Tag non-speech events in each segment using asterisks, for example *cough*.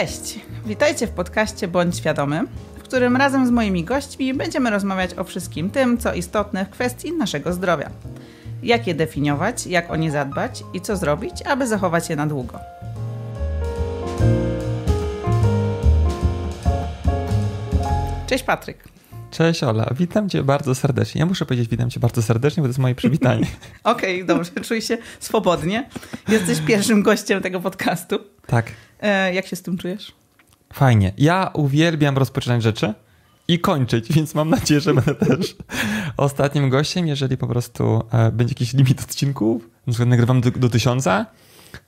Cześć! Witajcie w podcaście Bądź Świadomy, w którym razem z moimi gośćmi będziemy rozmawiać o wszystkim tym, co istotne w kwestii naszego zdrowia. Jak je definiować, jak o nie zadbać i co zrobić, aby zachować je na długo. Cześć Patryk. Cześć Ola, witam cię bardzo serdecznie. Ja muszę powiedzieć, witam cię bardzo serdecznie, bo to jest moje przywitanie. *laughs* Okej, okay, dobrze, czuj się swobodnie. Jesteś pierwszym gościem tego podcastu. Tak. E, jak się z tym czujesz? Fajnie. Ja uwielbiam rozpoczynać rzeczy i kończyć, więc mam nadzieję, że będę też ostatnim gościem. Jeżeli po prostu e, będzie jakiś limit odcinków, na przykład nagrywam do, do tysiąca,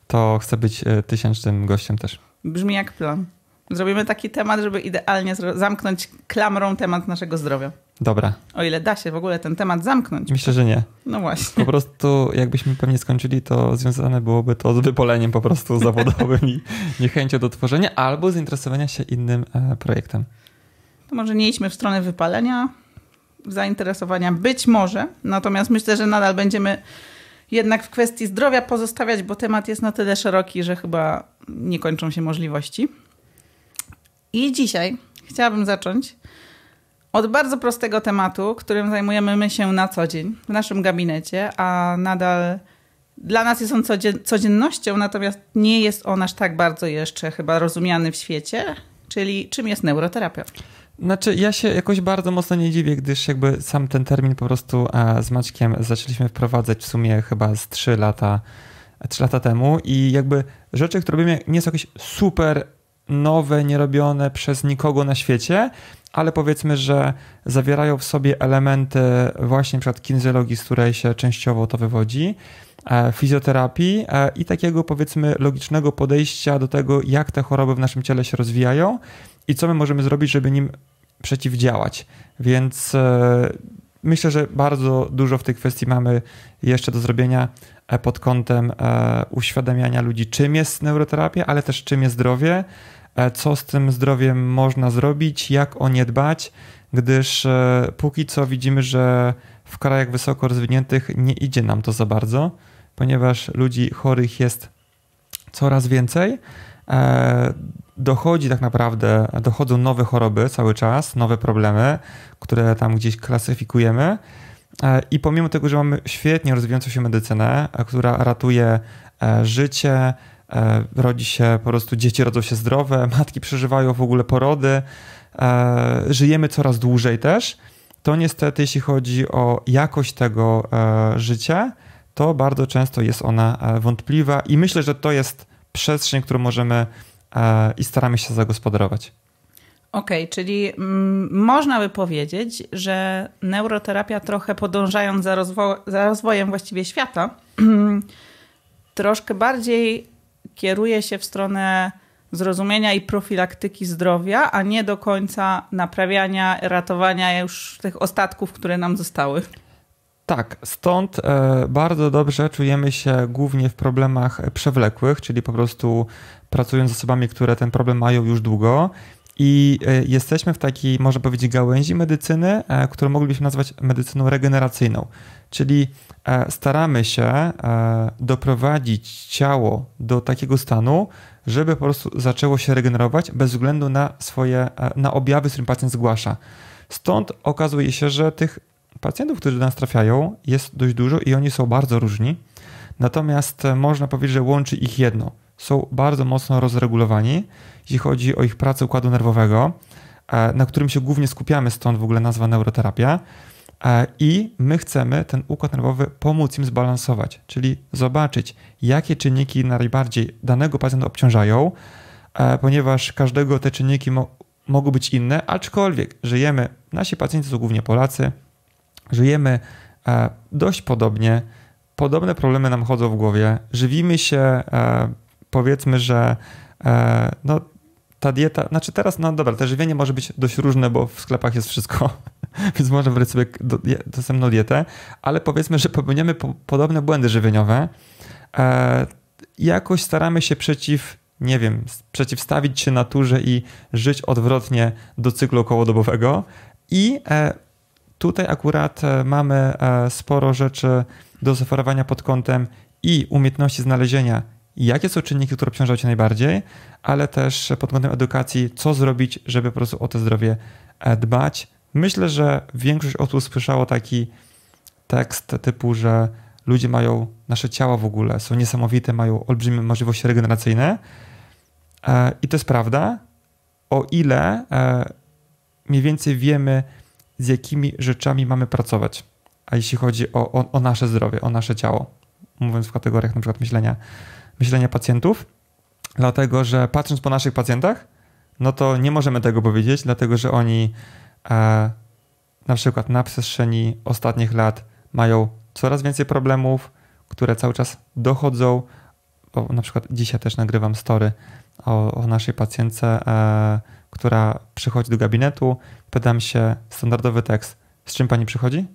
to chcę być e, tysięcznym gościem też. Brzmi jak plan. Zrobimy taki temat, żeby idealnie zamknąć klamrą temat naszego zdrowia. Dobra. O ile da się w ogóle ten temat zamknąć. Myślę, że nie. No właśnie. Po prostu jakbyśmy pewnie skończyli, to związane byłoby to z wypoleniem po prostu *laughs* zawodowym i niechęcią do tworzenia albo zainteresowania się innym e, projektem. To może nie idźmy w stronę wypalenia, zainteresowania być może, natomiast myślę, że nadal będziemy jednak w kwestii zdrowia pozostawiać, bo temat jest na tyle szeroki, że chyba nie kończą się możliwości. I dzisiaj chciałabym zacząć od bardzo prostego tematu, którym zajmujemy my się na co dzień w naszym gabinecie, a nadal dla nas jest on codzien codziennością, natomiast nie jest on aż tak bardzo jeszcze chyba rozumiany w świecie, czyli czym jest neuroterapia. Znaczy, ja się jakoś bardzo mocno nie dziwię, gdyż jakby sam ten termin po prostu z Maćkiem zaczęliśmy wprowadzać w sumie chyba z 3 lata, 3 lata temu i jakby rzeczy, które robimy, nie są jakieś super nowe, nierobione przez nikogo na świecie, ale powiedzmy, że zawierają w sobie elementy właśnie przykład kinezjologii, z której się częściowo to wywodzi, e, fizjoterapii e, i takiego powiedzmy logicznego podejścia do tego, jak te choroby w naszym ciele się rozwijają i co my możemy zrobić, żeby nim przeciwdziałać. Więc e, myślę, że bardzo dużo w tej kwestii mamy jeszcze do zrobienia pod kątem uświadamiania ludzi, czym jest neuroterapia, ale też czym jest zdrowie, E, co z tym zdrowiem można zrobić, jak o nie dbać, gdyż e, póki co widzimy, że w krajach wysoko rozwiniętych nie idzie nam to za bardzo, ponieważ ludzi chorych jest coraz więcej. E, dochodzi tak naprawdę, dochodzą nowe choroby cały czas, nowe problemy, które tam gdzieś klasyfikujemy. I pomimo tego, że mamy świetnie rozwijającą się medycynę, która ratuje życie, E, rodzi się po prostu, dzieci rodzą się zdrowe, matki przeżywają w ogóle porody, e, żyjemy coraz dłużej też, to niestety, jeśli chodzi o jakość tego e, życia, to bardzo często jest ona wątpliwa i myślę, że to jest przestrzeń, którą możemy i staramy się zagospodarować. Okej, okay, czyli mm, można by powiedzieć, że neuroterapia trochę podążając za, rozwo za rozwojem właściwie świata, *clears throat* troszkę bardziej kieruje się w stronę zrozumienia i profilaktyki zdrowia, a nie do końca naprawiania, ratowania już tych ostatków, które nam zostały. Tak, stąd e, bardzo dobrze czujemy się głównie w problemach przewlekłych, czyli po prostu pracując z osobami, które ten problem mają już długo i e, jesteśmy w takiej, można powiedzieć, gałęzi medycyny, e, którą moglibyśmy nazwać medycyną regeneracyjną. Czyli e, staramy się doprowadzić ciało do takiego stanu, żeby po prostu zaczęło się regenerować bez względu na swoje, na objawy, z pacjent zgłasza. Stąd okazuje się, że tych pacjentów, którzy do nas trafiają, jest dość dużo i oni są bardzo różni. Natomiast można powiedzieć, że łączy ich jedno – są bardzo mocno rozregulowani, jeśli chodzi o ich pracę układu nerwowego, e, na którym się głównie skupiamy, stąd w ogóle nazwa neuroterapia. E, I my chcemy ten układ nerwowy pomóc im zbalansować, czyli zobaczyć, jakie czynniki najbardziej danego pacjenta obciążają, e, ponieważ każdego te czynniki mo mogą być inne, aczkolwiek żyjemy, nasi pacjenci są głównie Polacy, żyjemy dość podobnie, podobne problemy nam chodzą w głowie, żywimy się powiedzmy, że e, no, ta dieta, znaczy teraz, no dobra, te żywienie może być dość różne, bo w sklepach jest wszystko, *laughs* więc może wybrać sobie dostępną dietę, ale powiedzmy, że popełniamy po, podobne błędy żywieniowe. E, jakoś staramy się przeciw, nie wiem, przeciwstawić się naturze i żyć odwrotnie do cyklu okołodobowego i e, tutaj akurat e, mamy e, sporo rzeczy do zaoferowania pod kątem i umiejętności znalezienia jakie są czynniki, które obciążają cię najbardziej, ale też pod kątem edukacji, co zrobić, żeby po prostu o to zdrowie e, dbać. Myślę, że większość osób słyszało taki tekst typu, że ludzie mają, nasze ciała w ogóle są niesamowite, mają olbrzymie możliwości regeneracyjne. E, I to jest prawda, o ile e, mniej więcej wiemy, z jakimi rzeczami mamy pracować, a jeśli chodzi o, o, o nasze zdrowie, o nasze ciało mówiąc w kategoriach na przykład myślenia, myślenia pacjentów, dlatego że patrząc po naszych pacjentach, no to nie możemy tego powiedzieć, dlatego że oni e, na przykład na przestrzeni ostatnich lat mają coraz więcej problemów, które cały czas dochodzą. O, na przykład dzisiaj też nagrywam story o, o naszej pacjentce, e, która przychodzi do gabinetu. Pytam się standardowy tekst, z czym pani przychodzi?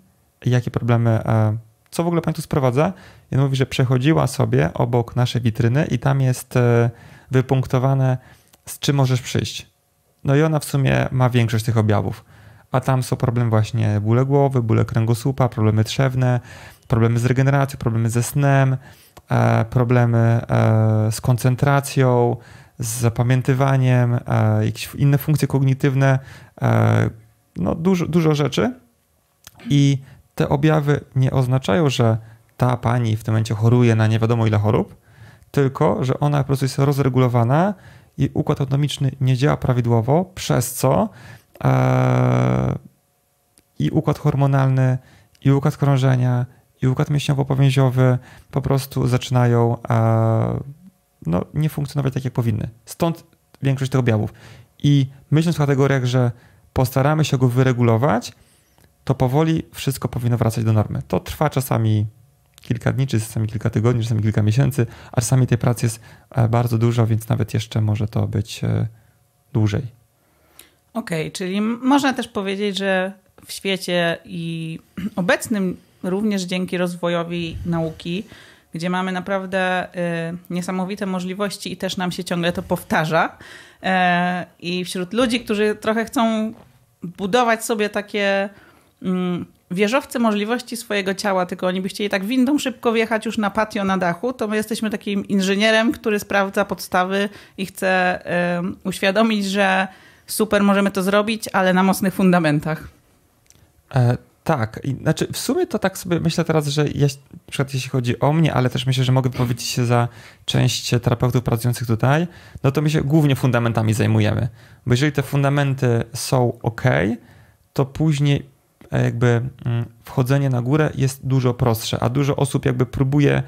Jakie problemy e, co w ogóle pani tu sprowadza? I on mówi, że przechodziła sobie obok naszej witryny i tam jest e, wypunktowane, z czym możesz przyjść. No i ona w sumie ma większość tych objawów. A tam są problemy właśnie bóle głowy, bóle kręgosłupa, problemy trzewne, problemy z regeneracją, problemy ze snem, e, problemy e, z koncentracją, z zapamiętywaniem, jakieś inne funkcje kognitywne, no dużo, dużo rzeczy. I te objawy nie oznaczają, że ta pani w tym momencie choruje na nie wiadomo ile chorób, tylko że ona po prostu jest rozregulowana i układ autonomiczny nie działa prawidłowo, przez co e, i układ hormonalny, i układ krążenia, i układ mięśniowo-powięziowy po prostu zaczynają e, no, nie funkcjonować tak, jak powinny. Stąd większość tych objawów. I myśląc w kategoriach, że postaramy się go wyregulować, to powoli wszystko powinno wracać do normy. To trwa czasami kilka dni, czy czasami kilka tygodni, czasami kilka miesięcy, a czasami tej pracy jest e, bardzo dużo, więc nawet jeszcze może to być e, dłużej. Okej, okay, czyli można też powiedzieć, że w świecie i *clears throat* obecnym również dzięki rozwojowi nauki, gdzie mamy naprawdę e, niesamowite możliwości i też nam się ciągle to powtarza. I wśród ludzi, którzy trochę chcą budować sobie takie Mm, wieżowcy możliwości swojego ciała, tylko oni by chcieli tak windą szybko wjechać już na patio na dachu, to my jesteśmy takim inżynierem, który sprawdza podstawy i chce uświadomić, że super, możemy to zrobić, ale na mocnych fundamentach. E, tak, I, znaczy w sumie to tak sobie myślę teraz, że ja, na przykład jeśli chodzi o mnie, ale też myślę, że mogę powiedzieć się za część terapeutów pracujących tutaj, no to my się głównie fundamentami zajmujemy. Bo jeżeli te fundamenty są ok, to później E, jakby mm, wchodzenie na górę jest dużo prostsze, a dużo osób jakby próbuje.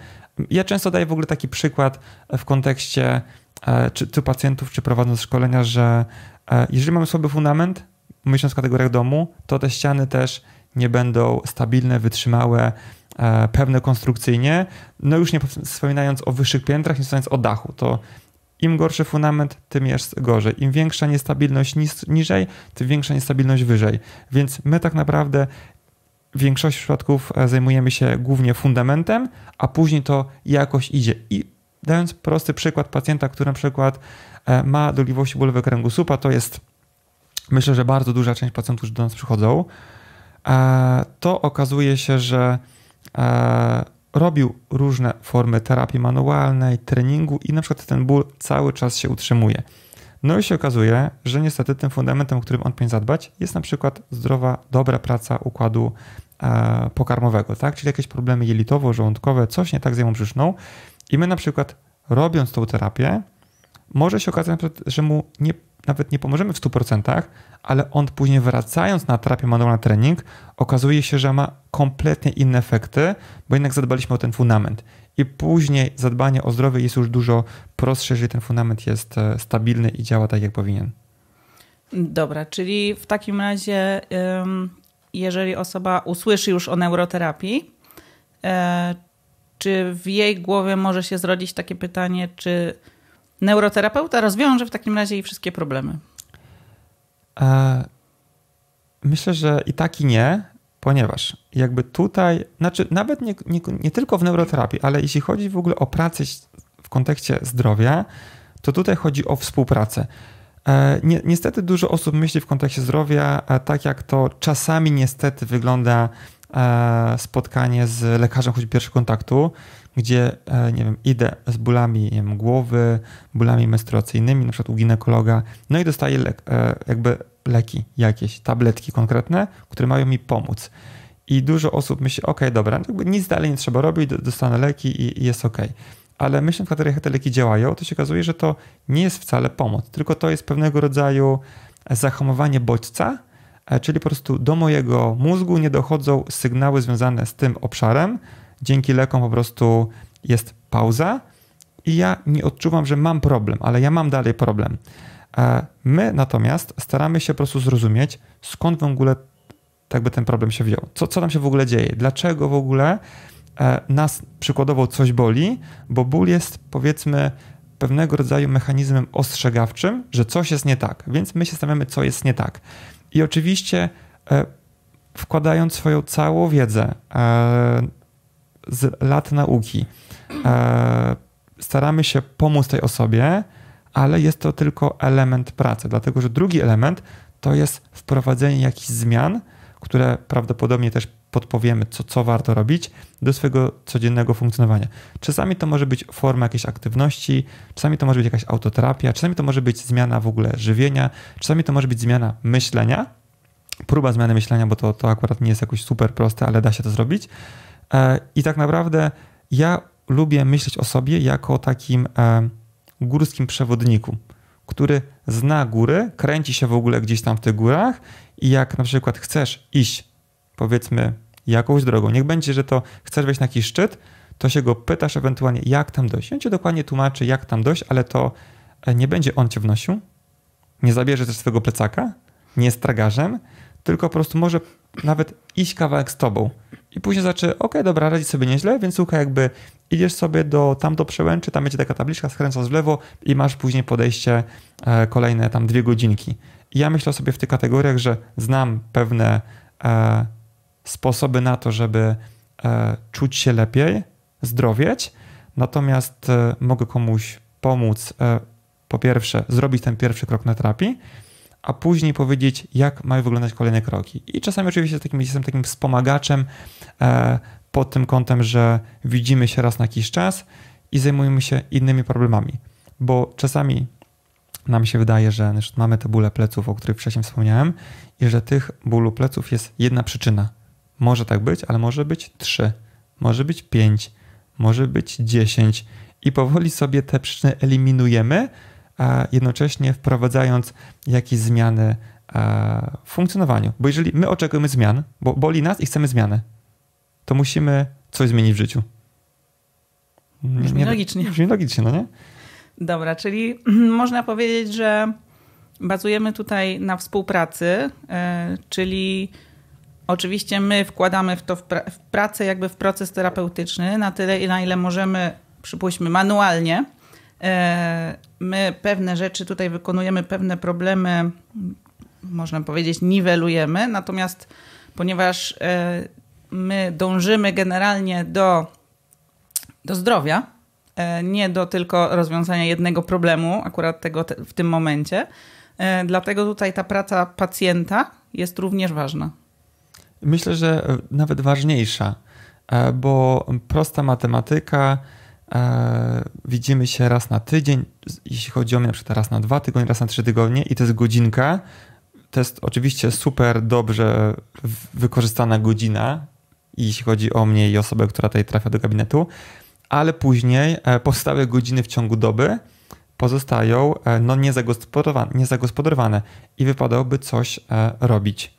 Ja często daję w ogóle taki przykład w kontekście e, czy, czy pacjentów, czy prowadząc szkolenia, że e, jeżeli mamy słaby fundament, myśląc o kategoriach domu, to te ściany też nie będą stabilne, wytrzymałe, pewne konstrukcyjnie. No już nie wspominając o wyższych piętrach, nie wspominając o dachu, to im gorszy fundament, tym jest gorzej. Im większa niestabilność nis niżej, tym większa niestabilność wyżej. Więc my tak naprawdę w większości przypadków e, zajmujemy się głównie fundamentem, a później to jakoś idzie. I dając prosty przykład pacjenta, który na przykład e, ma dolegliwości bólowe kręgu supa, to jest myślę, że bardzo duża część pacjentów, którzy do nas przychodzą, e, to okazuje się, że robił różne formy terapii manualnej, treningu i na przykład ten ból cały czas się utrzymuje. No i się okazuje, że niestety tym fundamentem, o którym on powinien zadbać, jest na przykład zdrowa, dobra praca układu e, pokarmowego, tak? Czyli jakieś problemy jelitowo-żołądkowe, coś nie tak z jemu brzuszną. I my na przykład robiąc tą terapię, może się okazać, że mu nie nawet nie pomożemy w 100%, ale on później wracając na terapię manualną na trening, okazuje się, że ma kompletnie inne efekty, bo jednak zadbaliśmy o ten fundament. I później zadbanie o zdrowie jest już dużo prostsze, jeżeli ten fundament jest e, stabilny i działa tak, jak powinien. Dobra, czyli w takim razie, jeżeli osoba usłyszy już o neuroterapii, e, czy w jej głowie może się zrodzić takie pytanie, czy neuroterapeuta rozwiąże w takim razie jej wszystkie problemy? E, myślę, że i tak i nie, ponieważ jakby tutaj, znaczy nawet nie, nie, nie tylko w neuroterapii, ale jeśli chodzi w ogóle o pracę w kontekście zdrowia, to tutaj chodzi o współpracę. E, niestety dużo osób myśli w kontekście zdrowia, e, tak jak to czasami niestety wygląda spotkanie z lekarzem choćby pierwszego kontaktu, gdzie, e, nie wiem, idę z bólami wiem, głowy, bólami menstruacyjnymi, na przykład u ginekologa, no i dostaję lek, e, jakby leki jakieś, tabletki konkretne, które mają mi pomóc. I dużo osób myśli, ok, dobra, no jakby nic dalej nie trzeba robić, dostanę leki i, jest ok. Ale myśląc, że jak te leki działają, to się okazuje, że to nie jest wcale pomoc, tylko to jest pewnego rodzaju zahamowanie bodźca, e, czyli po prostu do mojego mózgu nie dochodzą sygnały związane z tym obszarem, dzięki lekom po prostu jest pauza i ja nie odczuwam, że mam problem, ale ja mam dalej problem. E, my natomiast staramy się po prostu zrozumieć, skąd w ogóle tak by ten problem się wziął. Co, co nam się w ogóle dzieje? Dlaczego w ogóle e, nas przykładowo coś boli? Bo ból jest powiedzmy pewnego rodzaju mechanizmem ostrzegawczym, że coś jest nie tak, więc my się stawiamy, co jest nie tak. I oczywiście e, wkładając swoją całą wiedzę, z lat nauki. E, staramy się pomóc tej osobie, ale jest to tylko element pracy, dlatego że drugi element to jest wprowadzenie jakichś zmian, które prawdopodobnie też podpowiemy, co, co warto robić do swojego codziennego funkcjonowania. Czasami to może być forma jakiejś aktywności, czasami to może być jakaś autoterapia, czasami to może być zmiana w ogóle żywienia, czasami to może być zmiana myślenia, próba zmiany myślenia, bo to, to akurat nie jest jakoś super proste, ale da się to zrobić. E, I tak naprawdę ja lubię myśleć o sobie jako takim e, górskim przewodniku, który zna góry, kręci się w ogóle gdzieś tam w tych górach i jak na przykład chcesz iść, powiedzmy, jakąś drogą, niech będzie, że to chcesz wejść na jakiś szczyt, to się go pytasz ewentualnie, jak tam dojść. On ci dokładnie tłumaczy, jak tam dojść, ale to e, nie będzie on cię wnosił, nie zabierze też swojego plecaka, nie jest tragarzem, tylko po prostu może nawet iść kawałek z tobą. I później znaczy, ok, dobra, radzi sobie nieźle, więc słuchaj, jakby idziesz sobie do tam do przełęczy, tam będzie taka tabliczka, skręcasz w lewo i masz później podejście e, kolejne tam dwie godzinki. I ja myślę sobie w tych kategoriach, że znam pewne e, sposoby na to, żeby e, czuć się lepiej, zdrowieć, natomiast e, mogę komuś pomóc, e, po pierwsze, zrobić ten pierwszy krok na terapii, a później powiedzieć, jak mają wyglądać kolejne kroki. I czasami oczywiście takim, jestem takim wspomagaczem e, pod tym kątem, że widzimy się raz na jakiś czas i zajmujemy się innymi problemami, bo czasami nam się wydaje, że mamy te bóle pleców, o których wcześniej wspomniałem, i że tych bólu pleców jest jedna przyczyna. Może tak być, ale może być trzy, może być pięć, może być dziesięć i powoli sobie te przyczyny eliminujemy, a jednocześnie wprowadzając jakieś zmiany e, w funkcjonowaniu. Bo jeżeli my oczekujemy zmian, bo boli nas i chcemy zmiany, to musimy coś zmienić w życiu. brzmi logicznie. Brzmi logicznie, no nie? Dobra, czyli *clears throat* można powiedzieć, że bazujemy tutaj na współpracy, e, czyli oczywiście my wkładamy w to w, pra w pracę, jakby w proces terapeutyczny, na tyle, i na ile możemy, przypuśćmy, manualnie, E, my pewne rzeczy tutaj wykonujemy, pewne problemy, można powiedzieć, niwelujemy, natomiast ponieważ e, my dążymy generalnie do, do zdrowia, e, nie do tylko rozwiązania jednego problemu, akurat tego w tym momencie. Dlatego tutaj ta praca pacjenta jest również ważna. Myślę, że nawet ważniejsza, bo prosta matematyka E, widzimy się raz na tydzień, jeśli chodzi o mnie na przykład raz na dwa tygodnie, raz na trzy tygodnie i to jest godzinka. To jest oczywiście super dobrze wykorzystana godzina, jeśli chodzi o mnie i osobę, która tutaj trafia do gabinetu, ale później e, pozostałe godziny w ciągu doby pozostają e, no, niezagospodarowane, niezagospodarowane i wypadałoby coś robić.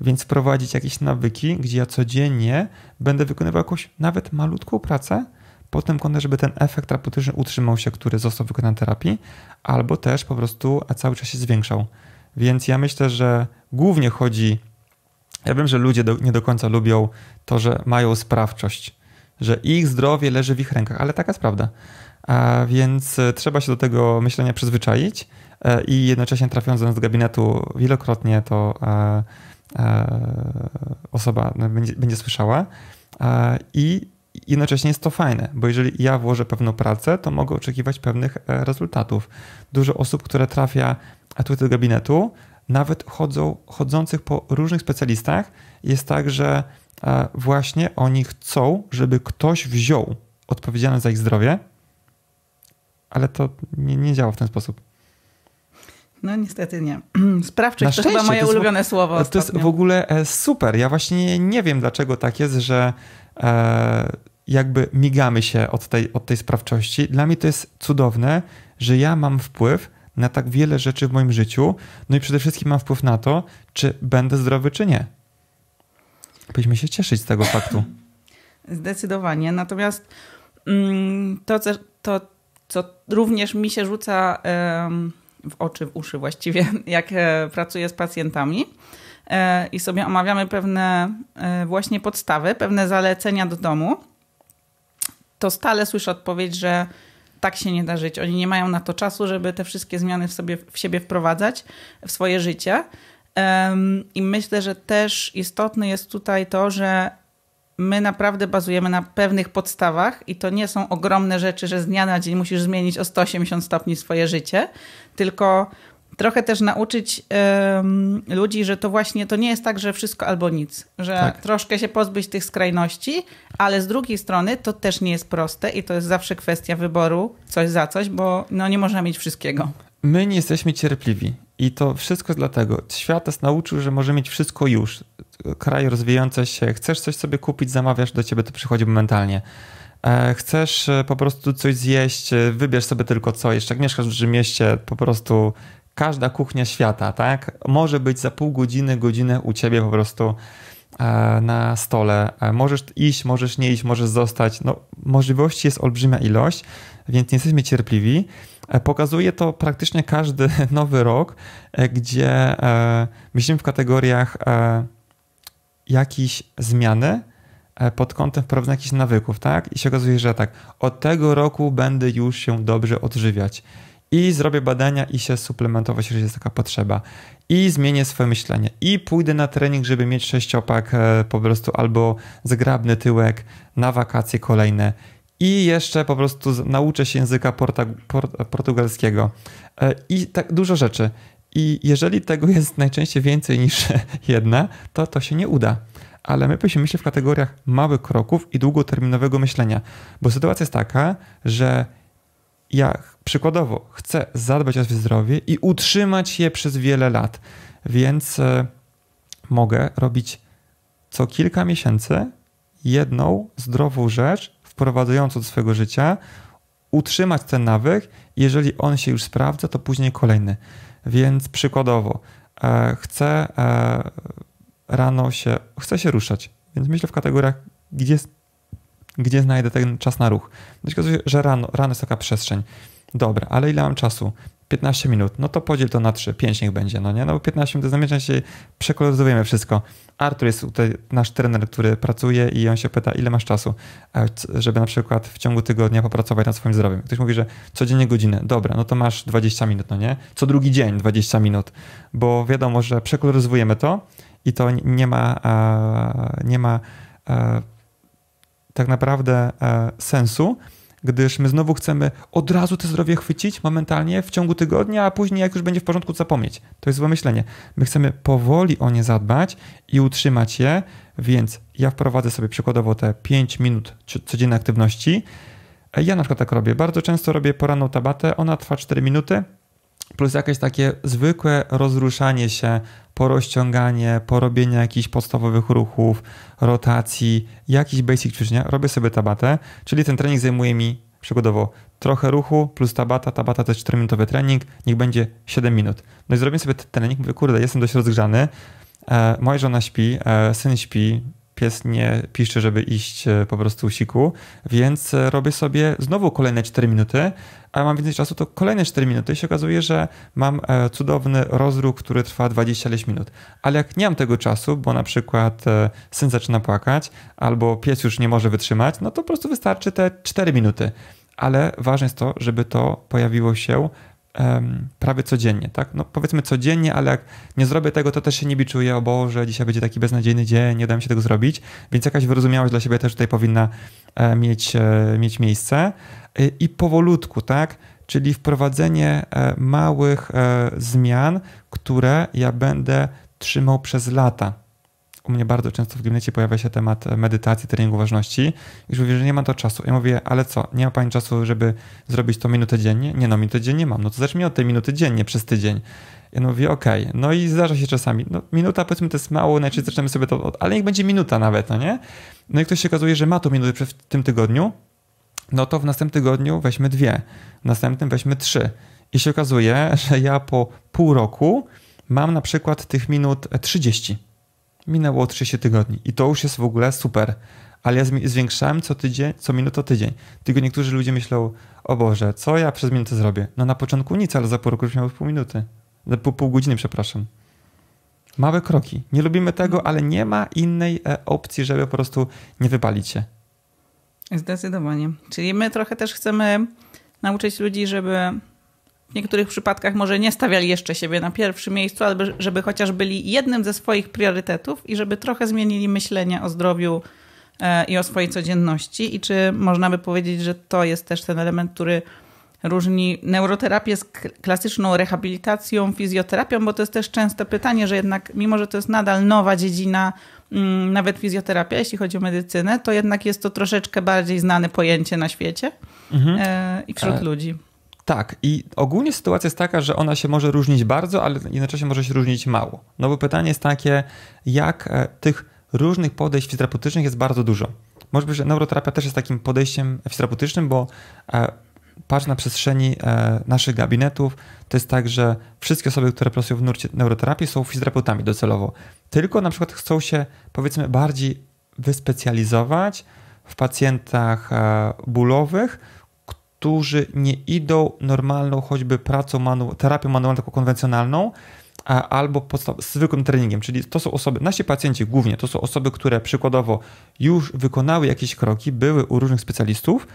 Więc wprowadzić jakieś nawyki, gdzie ja codziennie będę wykonywał jakąś nawet malutką pracę, pod tym kątem, żeby ten efekt terapeutyczny utrzymał się, który został wykonany terapii, albo też po prostu cały czas się zwiększał. Więc ja myślę, że głównie chodzi. Ja wiem, że ludzie do, nie do końca lubią to, że mają sprawczość, że ich zdrowie leży w ich rękach, ale taka jest prawda. A więc e, trzeba się do tego myślenia przyzwyczaić e, i jednocześnie trafiając do nas do gabinetu wielokrotnie to e, osoba no, będzie, będzie słyszała. I jednocześnie jest to fajne, bo jeżeli ja włożę pewną pracę, to mogę oczekiwać pewnych e, rezultatów. Dużo osób, które trafia tutaj do gabinetu, nawet chodzą, chodzących po różnych specjalistach, jest tak, że e, właśnie oni chcą, żeby ktoś wziął odpowiedzialność za ich zdrowie, ale to nie, nie działa w ten sposób. No niestety nie. *clears throat* Sprawczyk to chyba moje to ulubione słowo. To ostatnio. jest w ogóle e, super. Ja właśnie nie wiem, dlaczego tak jest, że E, jakby migamy się od tej, od tej sprawczości. Dla mnie to jest cudowne, że ja mam wpływ na tak wiele rzeczy w moim życiu, no i przede wszystkim mam wpływ na to, czy będę zdrowy, czy nie. Powinniśmy się cieszyć z tego faktu. *clears throat* Zdecydowanie. Natomiast mm, to, co, to, co również mi się rzuca w oczy, w uszy właściwie, *laughs* jak e, pracuję z pacjentami, E, i sobie omawiamy pewne e, właśnie podstawy, pewne zalecenia do domu, to stale słyszę odpowiedź, że tak się nie da żyć. Oni nie mają na to czasu, żeby te wszystkie zmiany w, sobie, w siebie wprowadzać, w swoje życie. I myślę, że też istotne jest tutaj to, że my naprawdę bazujemy na pewnych podstawach i to nie są ogromne rzeczy, że z dnia na dzień musisz zmienić o 180 stopni swoje życie, tylko trochę też nauczyć um, ludzi, że to właśnie to nie jest tak, że wszystko albo nic, że tak. troszkę się pozbyć tych skrajności, ale z drugiej strony to też nie jest proste i to jest zawsze kwestia wyboru coś za coś, bo no, nie można mieć wszystkiego. My nie jesteśmy cierpliwi. I to wszystko dlatego. Świat nas nauczył, że może mieć wszystko już. Kraj rozwijający się, chcesz coś sobie kupić, zamawiasz, do ciebie to przychodzi momentalnie. E, chcesz e, po prostu coś zjeść, e, wybierz sobie tylko co. Jeszcze jak mieszkasz w dużym mieście, po prostu każda kuchnia świata, tak? Może być za pół godziny, godzinę u ciebie po prostu e, na stole. E, możesz iść, możesz nie iść, możesz zostać. No, możliwości jest olbrzymia ilość, więc nie jesteśmy cierpliwi. E, pokazuje to praktycznie każdy *laughs* nowy rok, gdzie myślimy w kategoriach jakiejś zmiany pod kątem wprowadzenia jakichś nawyków, tak? I się okazuje, że tak, od tego roku będę już się dobrze odżywiać i zrobię badania i się suplementować, jeżeli jest taka potrzeba. I zmienię swoje myślenie. I pójdę na trening, żeby mieć sześciopak e, po prostu albo zgrabny tyłek na wakacje kolejne. I jeszcze po prostu nauczę się języka port, portugalskiego. E, I tak dużo rzeczy. I jeżeli tego jest najczęściej więcej niż *laughs* jedna, to to się nie uda. Ale my byśmy myśleli w kategoriach małych kroków i długoterminowego myślenia, bo sytuacja jest taka, że ja przykładowo chcę zadbać o swoje zdrowie i utrzymać je przez wiele lat, więc e, mogę robić co kilka miesięcy jedną zdrową rzecz wprowadzającą do swojego życia, utrzymać ten nawyk. Jeżeli on się już sprawdza, to później kolejny. Więc przykładowo, e, chcę e, rano się, chcę się ruszać, więc myślę w kategoriach, gdzie gdzie znajdę ten czas na ruch. No się, że rano, rano jest taka przestrzeń. Dobra, ale ile mam czasu? 15 minut, no to podziel to na 3, 5 niech będzie, no nie? No bo 15 minut zamierzam się przekoloryzujemy wszystko. Artur jest tutaj nasz trener, który pracuje i on się pyta, ile masz czasu, e, żeby na przykład w ciągu tygodnia popracować nad swoim zdrowiem. Ktoś mówi, że codziennie godzinę, dobra, no to masz 20 minut, no nie? Co drugi dzień 20 minut, bo wiadomo, że przekoloryzujemy to i to nie ma, nie ma tak naprawdę e, sensu, gdyż my znowu chcemy od razu to zdrowie chwycić momentalnie w ciągu tygodnia, a później jak już będzie w porządku zapomnieć. To jest złe myślenie. My chcemy powoli o nie zadbać i utrzymać je, więc ja wprowadzę sobie przykładowo te 5 minut codziennej aktywności. Ja na przykład tak robię. Bardzo często robię poranną tabatę, ona trwa 4 minuty, plus jakieś takie zwykłe rozruszanie się, porozciąganie, porobienie jakichś podstawowych ruchów, rotacji, jakiś basic ćwiczenia, robię sobie tabatę, czyli ten trening zajmuje mi przygodowo trochę ruchu plus tabata, tabata to jest 4-minutowy trening, niech będzie 7 minut. No i zrobię sobie ten trening, mówię, kurde, jestem dość rozgrzany, e, moja żona śpi, e, syn śpi, pies nie pisze żeby iść e, po prostu siku, więc e, robię sobie znowu kolejne 4 minuty, a mam więcej czasu, to kolejne 4 minuty i się okazuje, że mam e, cudowny rozruch, który trwa 20 minut. Ale jak nie mam tego czasu, bo na przykład syn zaczyna płakać albo pies już nie może wytrzymać, no to po prostu wystarczy te 4 minuty. Ale ważne jest to, żeby to pojawiło się prawie codziennie, tak? No powiedzmy codziennie, ale jak nie zrobię tego, to też się nie biczuję, o Boże, dzisiaj będzie taki beznadziejny dzień, nie da mi się tego zrobić, więc jakaś wyrozumiałość dla siebie też tutaj powinna e, mieć, e, mieć miejsce e, i powolutku, tak? Czyli wprowadzenie małych zmian, które ja będę trzymał przez lata, u mnie bardzo często w gabinecie pojawia się temat e, medytacji, treningu ważności. Już mówię, że nie ma to czasu. Ja mówię, ale co, nie ma pani czasu, żeby zrobić to minutę dziennie? Nie no, minutę dziennie mam. No to zacznij od tej minuty dziennie przez tydzień. Ja mówię, okej, okay. no i zdarza się czasami, no minuta powiedzmy to jest mało, najczęściej no zaczynamy sobie to, ale niech będzie minuta nawet, no nie? No i ktoś się okazuje, że ma to minutę w tym tygodniu, no to w następnym tygodniu weźmy dwie, w następnym weźmy trzy. I się okazuje, *laughs* że ja po pół roku mam na przykład tych minut 30 minęło 30 tygodni i to już jest w ogóle super. Ale ja zwiększałem co tydzień, co minuto tydzień. Tylko niektórzy ludzie myślą, o Boże, co ja przez minutę zrobię? No na początku nic, ale za pół roku już miałem pół minuty. Pół, pół godziny, przepraszam. Małe kroki. Nie lubimy tego, ale nie ma innej e, opcji, żeby po prostu nie wypalić się. Zdecydowanie. Czyli my trochę też chcemy nauczyć ludzi, żeby w niektórych przypadkach może nie stawiali jeszcze siebie na pierwszym miejscu, ale żeby chociaż byli jednym ze swoich priorytetów i żeby trochę zmienili myślenie o zdrowiu e, i o swojej codzienności. I czy można by powiedzieć, że to jest też ten element, który różni neuroterapię z klasyczną rehabilitacją, fizjoterapią, bo to jest też częste pytanie, że jednak, mimo że to jest nadal nowa dziedzina, mm, nawet fizjoterapia, jeśli chodzi o medycynę, to jednak jest to troszeczkę bardziej znane pojęcie na świecie mhm. E, i wśród A, e, ludzi. Tak, i ogólnie sytuacja jest taka, że ona się może różnić bardzo, ale jednocześnie może się różnić mało. No bo pytanie jest takie, jak e, tych różnych podejść fizjoterapeutycznych jest bardzo dużo. Może być, że neuroterapia też jest takim podejściem fizjoterapeutycznym, bo e, patrz na przestrzeni e, naszych gabinetów, to jest tak, że wszystkie osoby, które pracują w nurcie neuroterapii są fizjoterapeutami docelowo. Tylko na przykład chcą się powiedzmy bardziej wyspecjalizować w pacjentach bólowych, którzy nie idą normalną choćby pracą, manu terapią manualną, taką konwencjonalną, a, albo podstaw- zwykłym treningiem. Czyli to są osoby, nasi pacjenci głównie to są osoby, które przykładowo już wykonały jakieś kroki, były u różnych specjalistów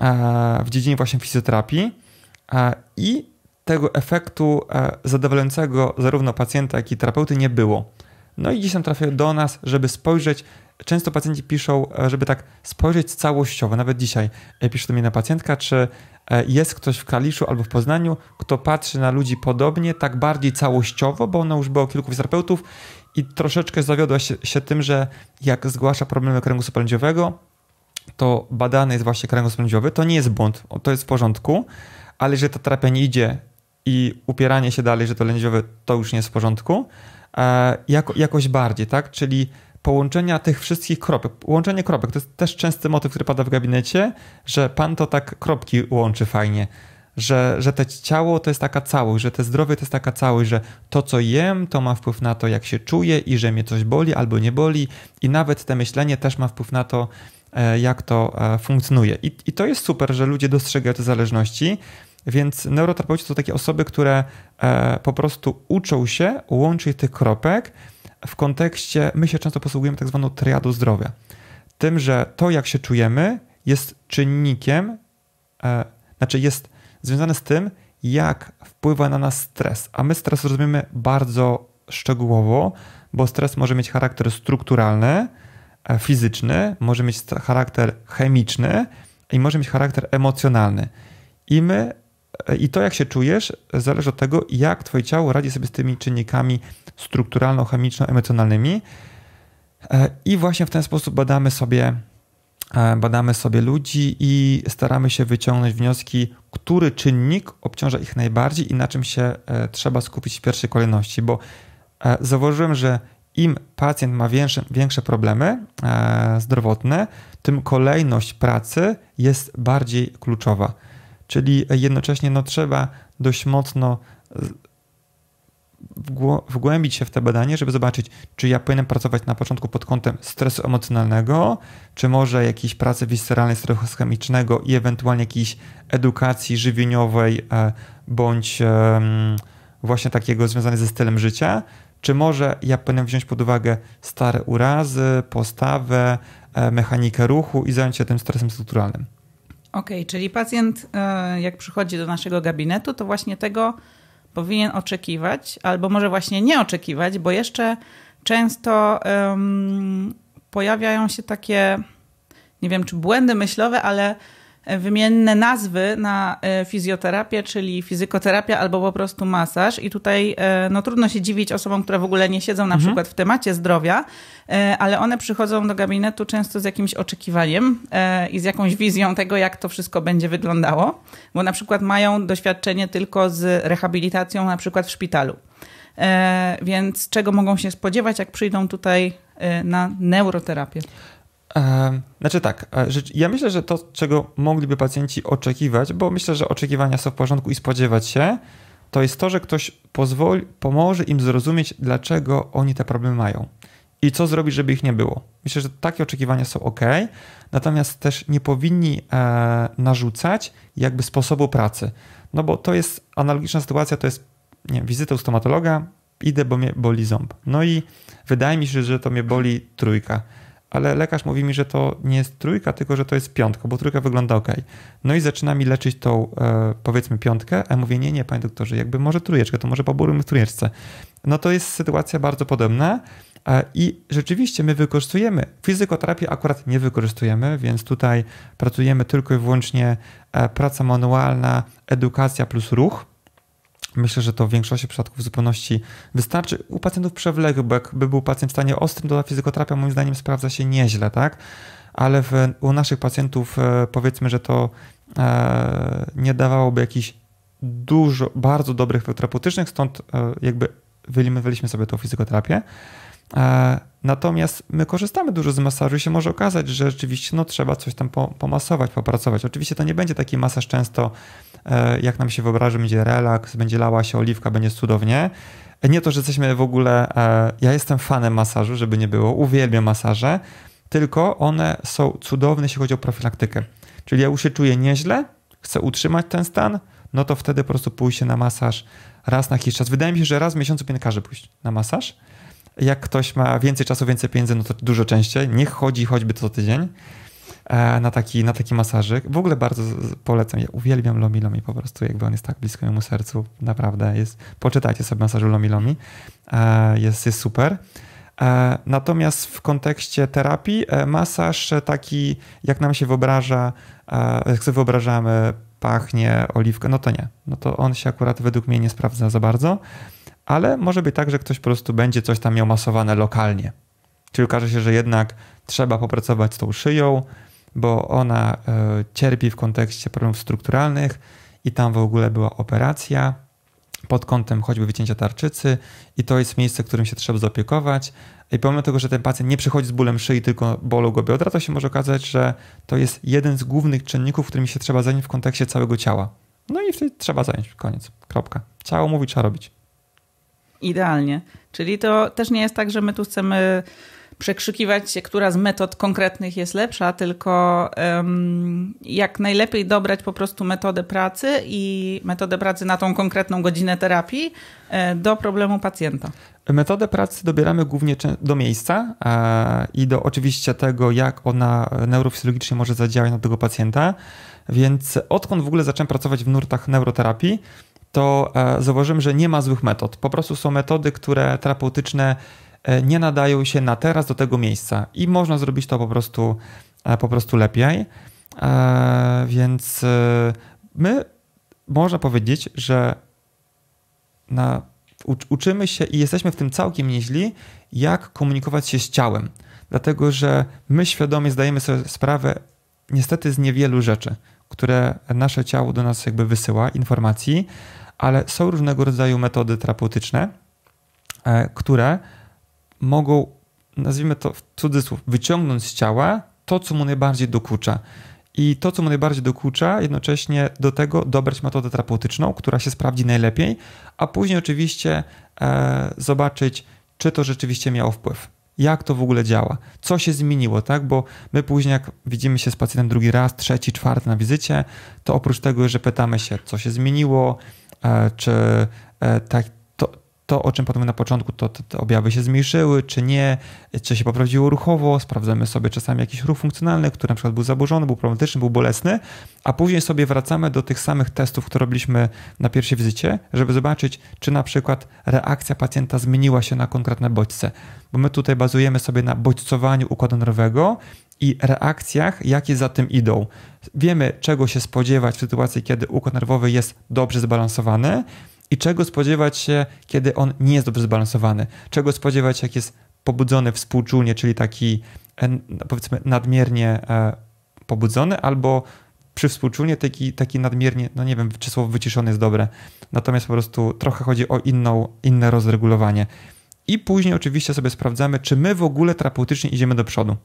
a, w dziedzinie właśnie fizjoterapii a, i tego efektu e, zadowalającego zarówno pacjenta, jak i terapeuty nie było. No i dzisiaj tam trafiają do nas, żeby spojrzeć, często pacjenci piszą, e, żeby tak spojrzeć całościowo, nawet dzisiaj e, pisze do mnie na pacjentka, czy e, jest ktoś w Kaliszu albo w Poznaniu, kto patrzy na ludzi podobnie, tak bardziej całościowo, bo ona już była kilku terapeutów i troszeczkę zawiodła się, się tym, że jak zgłasza problemy kręgu spędziowego, to badany jest właśnie kręgosłup To nie jest błąd, to jest w porządku, ale że ta terapia nie idzie i upieranie się dalej, że to lędziowy, to już nie jest w porządku, jako, jakoś bardziej, tak? Czyli połączenia tych wszystkich kropek. Łączenie kropek to jest też częsty motyw, który pada w gabinecie, że pan to tak kropki łączy fajnie. Że, że to ciało to jest taka całość, że te zdrowie to jest taka całość, że to co jem to ma wpływ na to, jak się czuję i że mnie coś boli albo nie boli, i nawet te myślenie też ma wpływ na to, e, jak to e, funkcjonuje. I, i to jest super, że ludzie dostrzegają te zależności. Więc neuroterapeuci to takie osoby, które e, po prostu uczą się łączyć tych kropek, w kontekście, my się często posługujemy tak zwaną triadą zdrowia. Tym, że to, jak się czujemy, jest czynnikiem, e, znaczy jest związane z tym, jak wpływa na nas stres. A my stres rozumiemy bardzo szczegółowo, bo stres może mieć charakter strukturalny, e, fizyczny, może mieć charakter chemiczny i może mieć charakter emocjonalny. I my i to, jak się czujesz, zależy od tego, jak Twoje ciało radzi sobie z tymi czynnikami strukturalno-chemiczno-emocjonalnymi. E, I właśnie w ten sposób badamy sobie, e, badamy sobie ludzi i staramy się wyciągnąć wnioski, który czynnik obciąża ich najbardziej i na czym się e, trzeba skupić w pierwszej kolejności. Bo zauważyłem, że im pacjent ma większe, większe problemy zdrowotne, tym kolejność pracy jest bardziej kluczowa. Czyli jednocześnie no, trzeba dość mocno e, wgłębić się w te badanie, żeby zobaczyć, czy ja powinienem pracować na początku pod kątem stresu emocjonalnego, czy może jakiejś pracy wisceralnej stresu chemicznego i ewentualnie jakiejś edukacji żywieniowej e, bądź właśnie takiego związanego ze stylem życia, czy może ja powinienem wziąć pod uwagę stare urazy, postawę, e, mechanikę ruchu i zająć się tym stresem strukturalnym. Okej, okay, czyli pacjent, e, jak przychodzi do naszego gabinetu, to właśnie tego powinien oczekiwać, albo może właśnie nie oczekiwać, bo jeszcze często um, pojawiają się takie, nie wiem czy błędy myślowe, ale wymienne nazwy na e, fizjoterapię, czyli fizykoterapia albo po prostu masaż. I tutaj e, no, trudno się dziwić osobom, które w ogóle nie siedzą na mhm. przykład w temacie zdrowia, e, ale one przychodzą do gabinetu często z jakimś oczekiwaniem i z jakąś wizją tego, jak to wszystko będzie wyglądało, bo na przykład mają doświadczenie tylko z rehabilitacją na przykład w szpitalu. Więc czego mogą się spodziewać, jak przyjdą tutaj na neuroterapię? Znaczy tak, e, ja myślę, że to, czego mogliby pacjenci oczekiwać, bo myślę, że oczekiwania są w porządku i spodziewać się, to jest to, że ktoś pozwoli, pomoże im zrozumieć, dlaczego oni te problemy mają i co zrobić, żeby ich nie było. Myślę, że takie oczekiwania są ok, natomiast też nie powinni e, narzucać jakby sposobu pracy, no bo to jest analogiczna sytuacja, to jest nie wiem, wizyta u stomatologa, idę, bo mnie boli ząb. No i wydaje mi się, że to mnie boli trójka ale lekarz mówi mi, że to nie jest trójka, tylko że to jest piątka, bo trójka wygląda ok. No i zaczyna mi leczyć tą, e, powiedzmy, piątkę, a mówię, nie, nie, panie doktorze, jakby może trójeczkę, to może poborujmy w trójeczce. No to jest sytuacja bardzo podobna e, i rzeczywiście my wykorzystujemy, fizykoterapię akurat nie wykorzystujemy, więc tutaj pracujemy tylko i wyłącznie e, praca manualna, edukacja plus ruch, Myślę, że to w większości przypadków w zupełności wystarczy. U pacjentów przewlekłych, by był pacjent w stanie ostrym, to ta fizykoterapia moim zdaniem sprawdza się nieźle, tak? Ale w, u naszych pacjentów e, powiedzmy, że to e, nie dawałoby jakichś dużo, bardzo dobrych terapeutycznych, stąd e, jakby wyeliminowaliśmy sobie tą fizykoterapię. E, natomiast my korzystamy dużo z masażu i się może okazać, że rzeczywiście no, trzeba coś tam po, pomasować, popracować. Oczywiście to nie będzie taki masaż często E, jak nam się wyobraża, będzie relaks, będzie lała się oliwka, będzie cudownie. E, nie to, że jesteśmy w ogóle. E, ja jestem fanem masażu, żeby nie było. Uwielbiam masaże, tylko one są cudowne, jeśli chodzi o profilaktykę. Czyli ja już się czuję nieźle, chcę utrzymać ten stan, no to wtedy po prostu pójście na masaż raz na jakiś czas. Wydaje mi się, że raz w miesiącu powinien każdy pójść na masaż. Jak ktoś ma więcej czasu, więcej pieniędzy, no to dużo częściej. Niech chodzi choćby co tydzień. E, na taki, na taki masażyk. W ogóle bardzo polecam. Ja uwielbiam Lomi Lomi po prostu, jakby on jest tak blisko memu sercu. Naprawdę jest. Poczytajcie sobie masażu Lomi Lomi. E, jest, jest super. E, natomiast w kontekście terapii, masaż taki, jak nam się wyobraża, jak sobie wyobrażamy, pachnie oliwka, no to nie. No to on się akurat według mnie nie sprawdza za bardzo, ale może być tak, że ktoś po prostu będzie coś tam miał masowane lokalnie. Czyli okaże się, że jednak trzeba popracować z tą szyją, bo ona e, cierpi w kontekście problemów strukturalnych i tam w ogóle była operacja pod kątem choćby wycięcia tarczycy i to jest miejsce, którym się trzeba zaopiekować. I pomimo tego, że ten pacjent nie przychodzi z bólem szyi, tylko bolą go biodra, to się może okazać, że to jest jeden z głównych czynników, którymi się trzeba zająć w kontekście całego ciała. No i wtedy trzeba zająć. Koniec. Kropka. Ciało mówi, trzeba robić. Idealnie. Czyli to też nie jest tak, że my tu chcemy przekrzykiwać się, która z metod konkretnych jest lepsza, tylko um, jak najlepiej dobrać po prostu metodę pracy i metodę pracy na tą konkretną godzinę terapii e, do problemu pacjenta. Metodę pracy dobieramy głównie do miejsca e, i do oczywiście tego, jak ona neurofizjologicznie może zadziałać na tego pacjenta. Więc odkąd w ogóle zacząłem pracować w nurtach neuroterapii, to e, zauważyłem, że nie ma złych metod. Po prostu są metody, które terapeutyczne E, nie nadają się na teraz do tego miejsca i można zrobić to po prostu, e, po prostu lepiej. E, więc my można powiedzieć, że na, uczymy się i jesteśmy w tym całkiem nieźli, jak komunikować się z ciałem. Dlatego, że my świadomie zdajemy sobie sprawę niestety z niewielu rzeczy, które nasze ciało do nas jakby wysyła, informacji, ale są różnego rodzaju metody terapeutyczne, które mogą, nazwijmy to w cudzysłów, wyciągnąć z ciała to, co mu najbardziej dokucza. I to, co mu najbardziej dokucza, jednocześnie do tego dobrać metodę terapeutyczną, która się sprawdzi najlepiej, a później oczywiście e, zobaczyć, czy to rzeczywiście miało wpływ. Jak to w ogóle działa? Co się zmieniło, tak? Bo my później, jak widzimy się z pacjentem drugi raz, trzeci, czwarty na wizycie, to oprócz tego, że pytamy się, co się zmieniło, e, czy e, tak, to, o czym potem na początku, to, to, te objawy się zmniejszyły, czy nie, czy się poprawiło ruchowo, sprawdzamy sobie czasami jakiś ruch funkcjonalny, który na przykład był zaburzony, był problematyczny, był bolesny, a później sobie wracamy do tych samych testów, które robiliśmy na pierwszej wizycie, żeby zobaczyć, czy na przykład reakcja pacjenta zmieniła się na konkretne bodźce. Bo my tutaj bazujemy sobie na bodźcowaniu układu nerwowego i reakcjach, jakie za tym idą. Wiemy, czego się spodziewać w sytuacji, kiedy układ nerwowy jest dobrze zbalansowany, i czego spodziewać się, kiedy on nie jest dobrze zbalansowany, czego spodziewać się, jak jest pobudzony współczulnie, czyli taki e, powiedzmy nadmiernie e, pobudzony albo przy współczulnie taki, taki nadmiernie, no nie wiem, czy słowo wyciszony jest dobre, natomiast po prostu trochę chodzi o inną, inne rozregulowanie. I później oczywiście sobie sprawdzamy, czy my w ogóle terapeutycznie idziemy do przodu.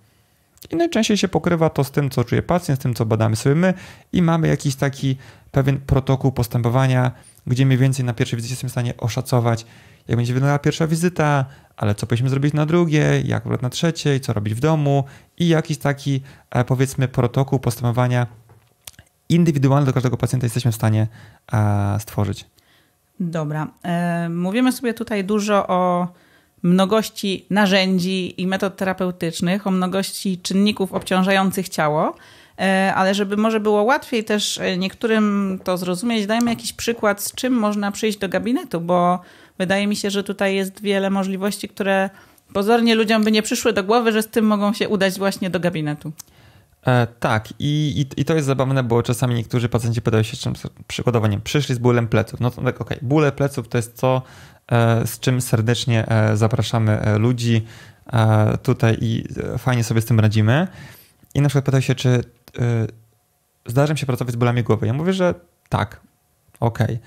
I najczęściej się pokrywa to z tym, co czuje pacjent, z tym, co badamy sobie my i mamy jakiś taki pewien protokół postępowania, gdzie mniej więcej na pierwszej wizycie jestem w stanie oszacować, jak będzie wyglądała pierwsza wizyta, ale co powinniśmy zrobić na drugiej, jak akurat na trzeciej, co robić w domu i jakiś taki, e, powiedzmy, protokół postępowania indywidualny do każdego pacjenta jesteśmy w stanie e, stworzyć. Dobra. E, mówimy sobie tutaj dużo o mnogości narzędzi i metod terapeutycznych, o mnogości czynników obciążających ciało. E, ale żeby może było łatwiej też e, niektórym to zrozumieć, dajmy jakiś przykład, z czym można przyjść do gabinetu, bo wydaje mi się, że tutaj jest wiele możliwości, które pozornie ludziom by nie przyszły do głowy, że z tym mogą się udać właśnie do gabinetu. E, tak, I, i, i, to jest zabawne, bo czasami niektórzy pacjenci pytają się, czym przykładowo nie, przyszli z bólem pleców. No to tak, okej, okay. bóle pleców to jest co e, z czym serdecznie e, zapraszamy e, ludzi tutaj i fajnie sobie z tym radzimy. I na przykład pytają się, czy Y, zdarza mi się pracować z bólami głowy? Ja mówię, że tak, okej. Okay.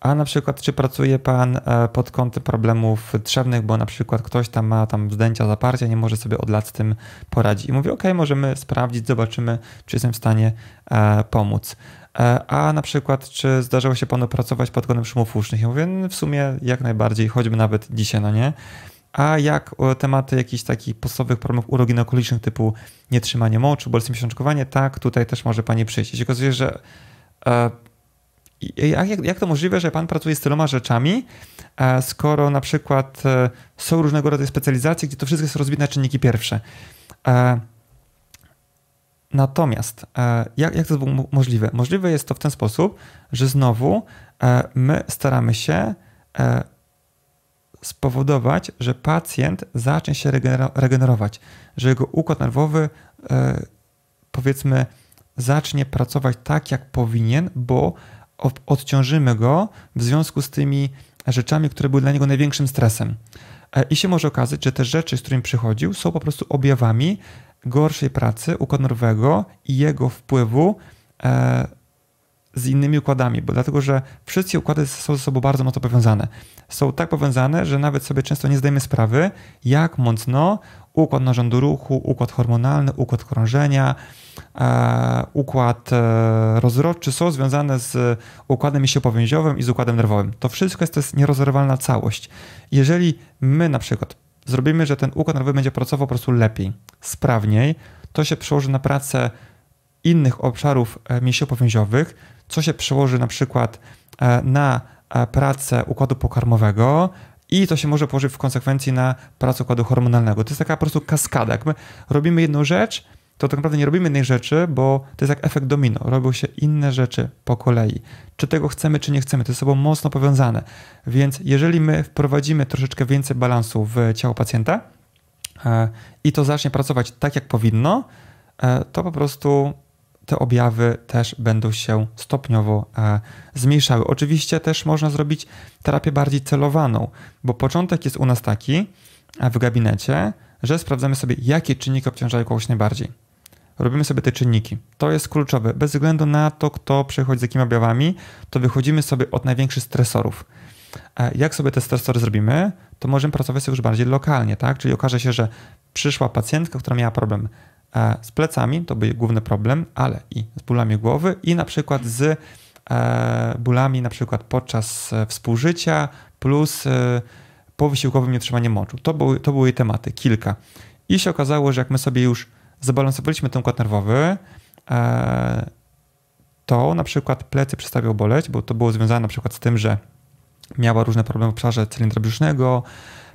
A na przykład, czy pracuje Pan e, pod kątem problemów trzewnych, bo na przykład ktoś tam ma tam wzdęcia, zaparcia, nie może sobie od lat z tym poradzić. I mówię, ok, możemy sprawdzić, zobaczymy, czy jestem w stanie e, pomóc. E, a na przykład, czy zdarzało się Panu pracować pod kątem szumów usznych? Ja mówię, w sumie jak najbardziej, choćby nawet dzisiaj, no nie? a jak e, tematy jakichś takich podstawowych problemów uroginookolicznych typu nietrzymanie moczu, bolesne miesiączkowanie, tak, tutaj też może Pani przyjść. I się okazuje, że e, jak, jak to możliwe, że Pan pracuje z tyloma rzeczami, e, skoro na przykład e, są różnego rodzaju specjalizacje, gdzie to wszystko jest rozbite na czynniki pierwsze. E, natomiast e, jak, jak to było możliwe? Możliwe jest to w ten sposób, że znowu my staramy się spowodować, że pacjent zacznie się regenerować, że jego układ nerwowy e, powiedzmy zacznie pracować tak, jak powinien, bo odciążymy go w związku z tymi rzeczami, które były dla niego największym stresem. E, I się może okazać, że te rzeczy, z którymi przychodził, są po prostu objawami gorszej pracy układu nerwowego i jego wpływu e, z innymi układami, bo dlatego, że wszystkie układy są ze sobą bardzo mocno powiązane. Są tak powiązane, że nawet sobie często nie zdajemy sprawy, jak mocno układ narządu ruchu, układ hormonalny, układ krążenia, e, układ e, rozrodczy są związane z układem mięsiopowięziowym i z układem nerwowym. To wszystko jest, to jest nierozerwalna całość. Jeżeli my na przykład zrobimy, że ten układ nerwowy będzie pracował po prostu lepiej, sprawniej, to się przełoży na pracę innych obszarów e, mięsiopowięziowych, co się przełoży na przykład e, na e, pracę układu pokarmowego, i to się może położyć w konsekwencji na pracę układu hormonalnego. To jest taka po prostu kaskada. Jak my robimy jedną rzecz, to tak naprawdę nie robimy jednej rzeczy, bo to jest jak efekt domino. Robią się inne rzeczy po kolei. Czy tego chcemy, czy nie chcemy, to jest sobą mocno powiązane. Więc jeżeli my wprowadzimy troszeczkę więcej balansu w ciało pacjenta e, i to zacznie pracować tak, jak powinno, to po prostu te objawy też będą się stopniowo e, zmniejszały. Oczywiście też można zrobić terapię bardziej celowaną, bo początek jest u nas taki e, w gabinecie, że sprawdzamy sobie, jakie czynniki obciążają kogoś najbardziej. Robimy sobie te czynniki. To jest kluczowe. Bez względu na to, kto przychodzi z jakimi objawami, to wychodzimy sobie od największych stresorów. E, jak sobie te stresory zrobimy, to możemy pracować sobie już bardziej lokalnie, tak? Czyli okaże się, że przyszła pacjentka, która miała problem E, z plecami, to był główny problem, ale i z bólami głowy i na przykład z e, bólami na przykład podczas e, współżycia plus powysiłkowym nietrzymaniem moczu. To były, to były jej tematy, kilka. I się okazało, że jak my sobie już zabalansowaliśmy ten układ nerwowy, to na przykład plecy przestawiał boleć, bo to było związane na przykład z tym, że miała różne problemy w obszarze cylindra brzusznego,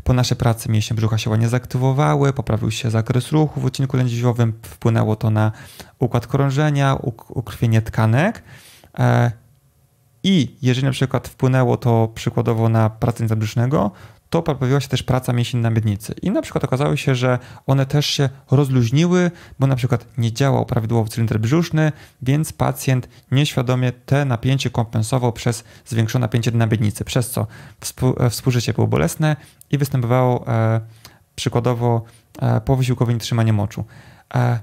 po naszej pracy mięśnie brzucha się ładnie zaktywowały, poprawił się zakres ruchu w odcinku lędźwiowym, wpłynęło to na układ krążenia, ukrwienie tkanek. E, I jeżeli na przykład wpłynęło to przykładowo na pracę zabrzusznego, to pojawiła się też praca mięśni na miednicy. I na przykład okazało się, że one też się rozluźniły, bo na przykład nie działał prawidłowo cylinder brzuszny, więc pacjent nieświadomie te napięcie kompensował przez zwiększone napięcie na miednicy, przez co e, współżycie było bolesne i występowało e, przykładowo e, powysiłkowe nietrzymanie moczu. E,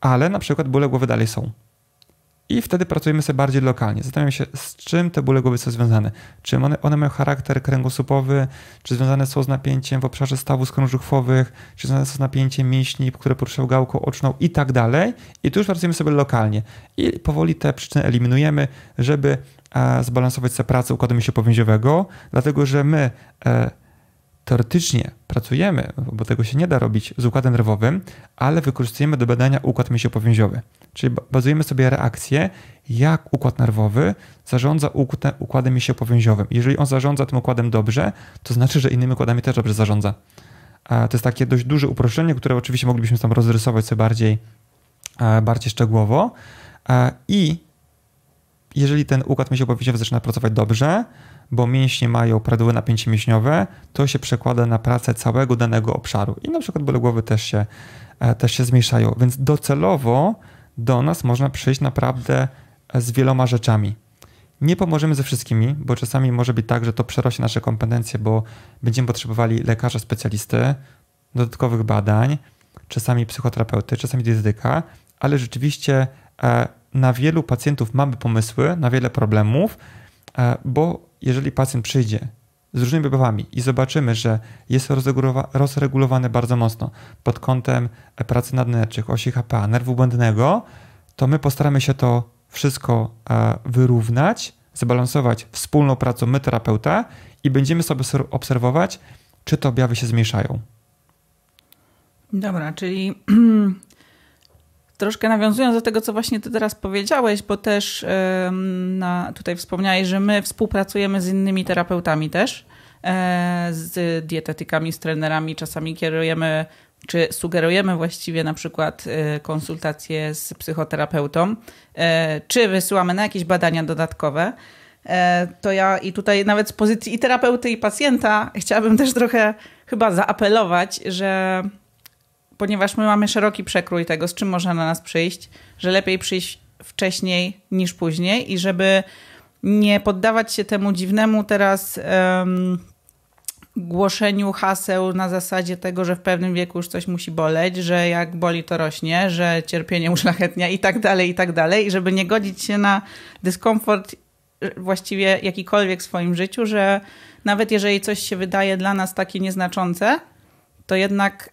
ale na przykład bóle głowy dalej są i wtedy pracujemy sobie bardziej lokalnie. Zastanawiam się, z czym te bóle głowy są związane. Czy one, one mają charakter kręgosłupowy, czy związane są z napięciem w obszarze stawów skrążuchwowych, czy związane są z napięciem mięśni, które poruszają gałką oczną i tak dalej. I tu już pracujemy sobie lokalnie. I powoli te przyczyny eliminujemy, żeby e, zbalansować sobie pracę układu powięziowego. dlatego że my... E, teoretycznie pracujemy, bo tego się nie da robić z układem nerwowym, ale wykorzystujemy do badania układ mięsiopowięziowy. Czyli bazujemy sobie reakcję, jak układ nerwowy zarządza układem mięsiopowięziowym. Jeżeli on zarządza tym układem dobrze, to znaczy, że innymi układami też dobrze zarządza. A to jest takie dość duże uproszczenie, które oczywiście moglibyśmy tam rozrysować sobie bardziej, bardziej szczegółowo. I jeżeli ten układ mięsiopowięziowy zaczyna pracować dobrze, bo mięśnie mają prawidłowe napięcie mięśniowe, to się przekłada na pracę całego danego obszaru. I na przykład bóle głowy też się, e, też się zmniejszają. Więc docelowo do nas można przyjść naprawdę z wieloma rzeczami. Nie pomożemy ze wszystkimi, bo czasami może być tak, że to przerośnie nasze kompetencje, bo będziemy potrzebowali lekarza specjalisty, dodatkowych badań, czasami psychoterapeuty, czasami dietetyka, ale rzeczywiście e, na wielu pacjentów mamy pomysły, na wiele problemów, e, bo jeżeli pacjent przyjdzie z różnymi objawami i zobaczymy, że jest rozregulowane bardzo mocno pod kątem pracy nadnerczych, osi HPA, nerwu błędnego, to my postaramy się to wszystko e, wyrównać, zbalansować wspólną pracą my, terapeuta i będziemy sobie obserwować, czy te objawy się zmniejszają. Dobra, czyli *clears throat* Troszkę nawiązując do tego, co właśnie ty teraz powiedziałeś, bo też na, tutaj wspomniałeś, że my współpracujemy z innymi terapeutami też, e, z dietetykami, z trenerami, czasami kierujemy czy sugerujemy właściwie na przykład e, konsultacje z psychoterapeutą, e, czy wysyłamy na jakieś badania dodatkowe, to ja i tutaj nawet z pozycji i terapeuty, i pacjenta chciałabym też trochę chyba zaapelować, że ponieważ my mamy szeroki przekrój tego, z czym można na nas przyjść, że lepiej przyjść wcześniej niż później i żeby nie poddawać się temu dziwnemu teraz um, głoszeniu haseł na zasadzie tego, że w pewnym wieku już coś musi boleć, że jak boli to rośnie, że cierpienie uszlachetnia i tak dalej, i tak dalej, i żeby nie godzić się na dyskomfort e, właściwie jakikolwiek w swoim życiu, że nawet jeżeli coś się wydaje dla nas takie nieznaczące, to jednak...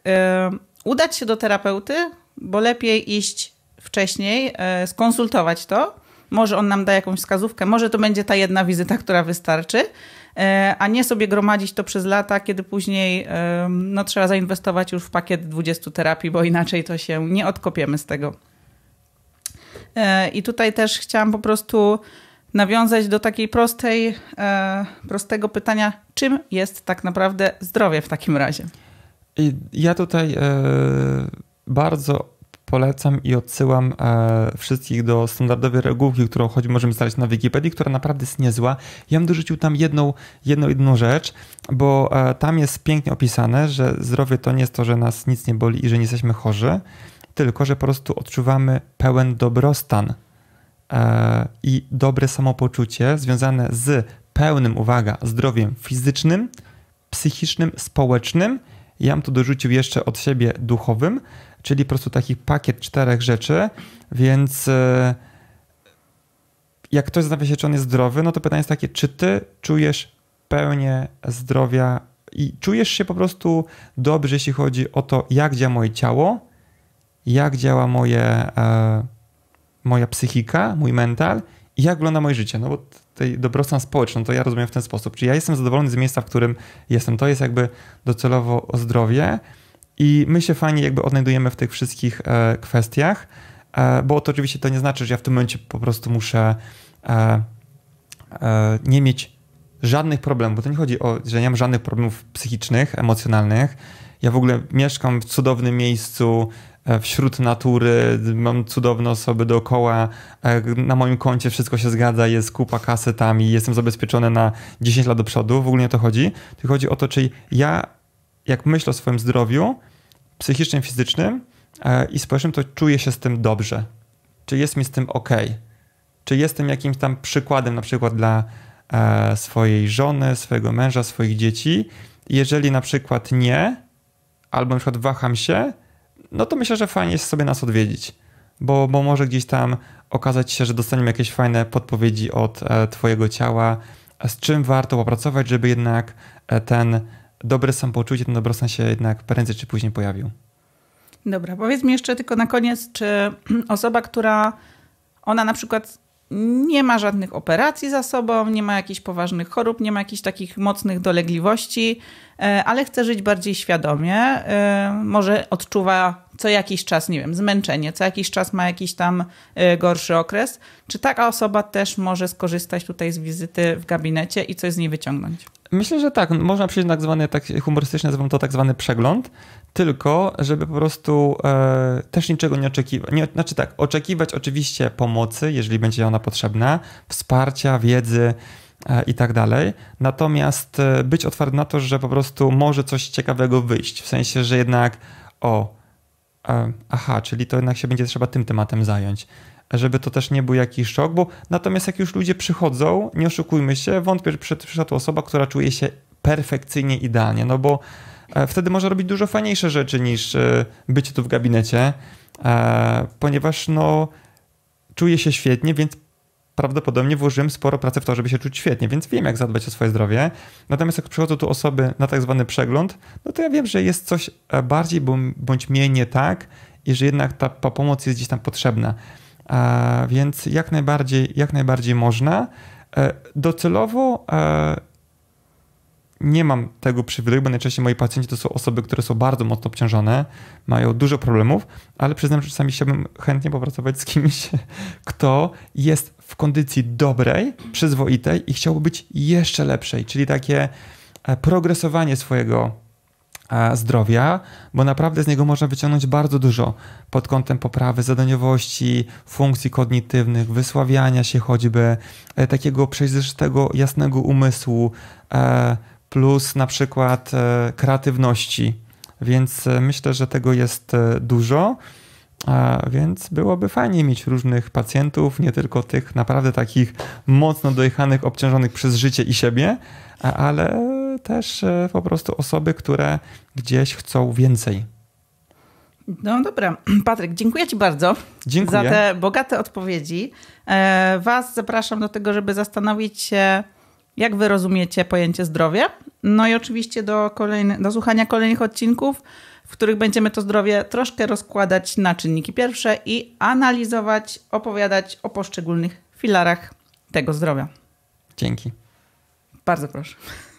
Yy, udać się do terapeuty, bo lepiej iść wcześniej, e, skonsultować to. Może on nam da jakąś wskazówkę, może to będzie ta jedna wizyta, która wystarczy, e, a nie sobie gromadzić to przez lata, kiedy później e, no, trzeba zainwestować już w pakiet 20 terapii, bo inaczej to się nie odkopiemy z tego. I tutaj też chciałam po prostu nawiązać do takiej prostej, prostego pytania, czym jest tak naprawdę zdrowie w takim razie? ja tutaj e, bardzo polecam i odsyłam e, wszystkich do standardowej regułki, którą choć możemy znaleźć na Wikipedii, która naprawdę jest niezła. Ja bym dorzucił tam jedną, jedną, jedną rzecz, bo e, tam jest pięknie opisane, że zdrowie to nie jest to, że nas nic nie boli i że nie jesteśmy chorzy, tylko że po prostu odczuwamy pełen dobrostan i dobre samopoczucie związane z pełnym, uwaga, zdrowiem fizycznym, psychicznym, społecznym – ja bym tu dorzucił jeszcze od siebie duchowym, czyli po prostu taki pakiet czterech rzeczy, więc e, jak ktoś zastanawia się, czy on jest zdrowy, no to pytanie jest takie, czy ty czujesz pełnię zdrowia i czujesz się po prostu dobrze, jeśli chodzi o to, jak działa moje ciało, jak działa moje, e, moja psychika, mój mental i jak wygląda moje życie. No bo tej dobrostan społeczną, no to ja rozumiem w ten sposób. Czyli ja jestem zadowolony z miejsca, w którym jestem. To jest jakby docelowo o zdrowie i my się fajnie jakby odnajdujemy w tych wszystkich e, kwestiach, e, bo to oczywiście to nie znaczy, że ja w tym momencie po prostu muszę e, e nie mieć żadnych problemów, bo to nie chodzi o, że nie mam żadnych problemów psychicznych, emocjonalnych. Ja w ogóle mieszkam w cudownym miejscu, E, wśród natury, mam cudowne osoby dookoła, e, na moim koncie wszystko się zgadza, jest kupa kasy tam i jestem zabezpieczony na 10 lat do przodu, w ogóle nie o to chodzi. Tu chodzi o to, czy ja, jak myślę o swoim zdrowiu psychicznym, fizycznym e, i społecznym, to czuję się z tym dobrze. Czy jest mi z tym ok? Czy jestem jakimś tam przykładem na przykład dla swojej żony, swojego męża, swoich dzieci? Jeżeli na przykład nie, albo na przykład waham się, no to myślę, że fajnie jest sobie nas odwiedzić, bo, bo może gdzieś tam okazać się, że dostaniemy jakieś fajne podpowiedzi od e, Twojego ciała, e, z czym warto popracować, żeby jednak e, ten dobre samopoczucie, ten dobrostan się jednak prędzej czy później pojawił. Dobra, powiedz mi jeszcze tylko na koniec, czy *clears throat* osoba, która ona na przykład nie ma żadnych operacji za sobą, nie ma jakichś poważnych chorób, nie ma jakichś takich mocnych dolegliwości, e, ale chce żyć bardziej świadomie. E, może odczuwa co jakiś czas, nie wiem, zmęczenie, co jakiś czas ma jakiś tam e, gorszy okres. Czy taka osoba też może skorzystać tutaj z wizyty w gabinecie i coś z niej wyciągnąć? Myślę, że tak. Można przyjść na tak zwany, tak humorystycznie nazywam to tak zwany przegląd, tylko żeby po prostu e, też niczego nie oczekiwać. Nie, znaczy tak, oczekiwać oczywiście pomocy, jeżeli będzie ona potrzebna, wsparcia, wiedzy e, i tak dalej. Natomiast e, być otwarty na to, że po prostu może coś ciekawego wyjść. W sensie, że jednak o, e, aha, czyli to jednak się będzie trzeba tym tematem zająć żeby to też nie był jakiś szok, bo natomiast jak już ludzie przychodzą, nie oszukujmy się, wątpię, że przyszła tu osoba, która czuje się perfekcyjnie, idealnie, no bo E, wtedy może robić dużo fajniejsze rzeczy niż e, bycie tu w gabinecie, e, ponieważ no, czuję się świetnie, więc prawdopodobnie włożyłem sporo pracy w to, żeby się czuć świetnie, więc wiem, jak zadbać o swoje zdrowie. Natomiast jak przychodzą tu osoby na tak zwany przegląd, no to ja wiem, że jest coś bardziej bądź mniej nie tak i że jednak ta pomoc jest gdzieś tam potrzebna. Więc jak najbardziej, jak najbardziej można. Docelowo nie mam tego przywileju, bo najczęściej moi pacjenci to są osoby, które są bardzo mocno obciążone, mają dużo problemów, ale przyznam, że czasami chciałbym chętnie popracować z kimś, *laughs* kto jest w kondycji dobrej, przyzwoitej i chciałby być jeszcze lepszej, czyli takie e, progresowanie swojego e, zdrowia, bo naprawdę z niego można wyciągnąć bardzo dużo pod kątem poprawy zadaniowości, funkcji kognitywnych, wysławiania się choćby, e, takiego przejrzystego, jasnego umysłu, plus na przykład e, kreatywności. Więc e, myślę, że tego jest e, dużo. A więc byłoby fajnie mieć różnych pacjentów, nie tylko tych naprawdę takich mocno dojechanych, obciążonych przez życie i siebie, ale też po prostu osoby, które gdzieś chcą więcej. No dobra, *clears throat* Patryk, dziękuję Ci bardzo dziękuję. za te bogate odpowiedzi. Was zapraszam do tego, żeby zastanowić się jak wy rozumiecie pojęcie zdrowie. No i oczywiście do, kolejny, do słuchania kolejnych odcinków, w których będziemy to zdrowie troszkę rozkładać na czynniki pierwsze i analizować, opowiadać o poszczególnych filarach tego zdrowia. Dzięki. Bardzo proszę.